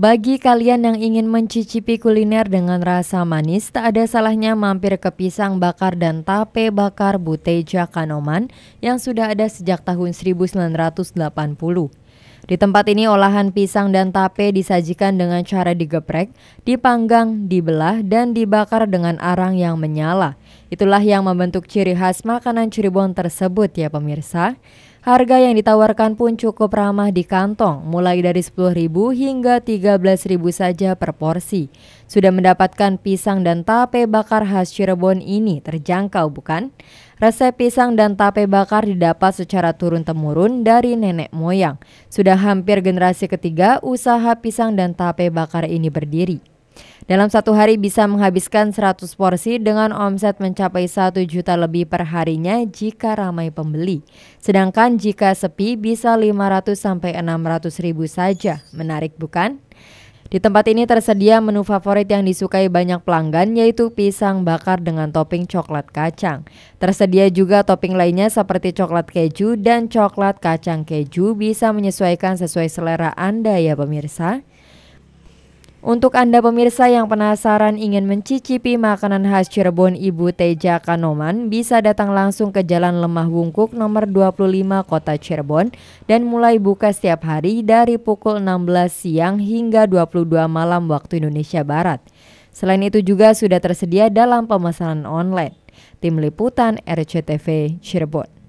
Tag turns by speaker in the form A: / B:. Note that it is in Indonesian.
A: Bagi kalian yang ingin mencicipi kuliner dengan rasa manis, tak ada salahnya mampir ke pisang bakar dan tape bakar Buteja Kanoman yang sudah ada sejak tahun 1980. Di tempat ini olahan pisang dan tape disajikan dengan cara digeprek, dipanggang, dibelah, dan dibakar dengan arang yang menyala. Itulah yang membentuk ciri khas makanan Cirebon tersebut ya pemirsa. Harga yang ditawarkan pun cukup ramah di kantong, mulai dari rp 10.000 hingga rp 13.000 saja per porsi. Sudah mendapatkan pisang dan tape bakar khas Cirebon ini terjangkau bukan? Resep pisang dan tape bakar didapat secara turun-temurun dari nenek moyang. Sudah hampir generasi ketiga usaha pisang dan tape bakar ini berdiri. Dalam satu hari bisa menghabiskan 100 porsi dengan omset mencapai 1 juta lebih per harinya jika ramai pembeli. Sedangkan jika sepi bisa 500 sampai 600 ribu saja. Menarik bukan? Di tempat ini tersedia menu favorit yang disukai banyak pelanggan yaitu pisang bakar dengan topping coklat kacang. Tersedia juga topping lainnya seperti coklat keju dan coklat kacang keju bisa menyesuaikan sesuai selera Anda ya pemirsa. Untuk Anda pemirsa yang penasaran ingin mencicipi makanan khas Cirebon Ibu Teja Kanoman, bisa datang langsung ke Jalan Lemah Wungkuk nomor 25 Kota Cirebon dan mulai buka setiap hari dari pukul 16 siang hingga 22 malam waktu Indonesia Barat. Selain itu juga sudah tersedia dalam pemesanan online. Tim Liputan RCTV Cirebon.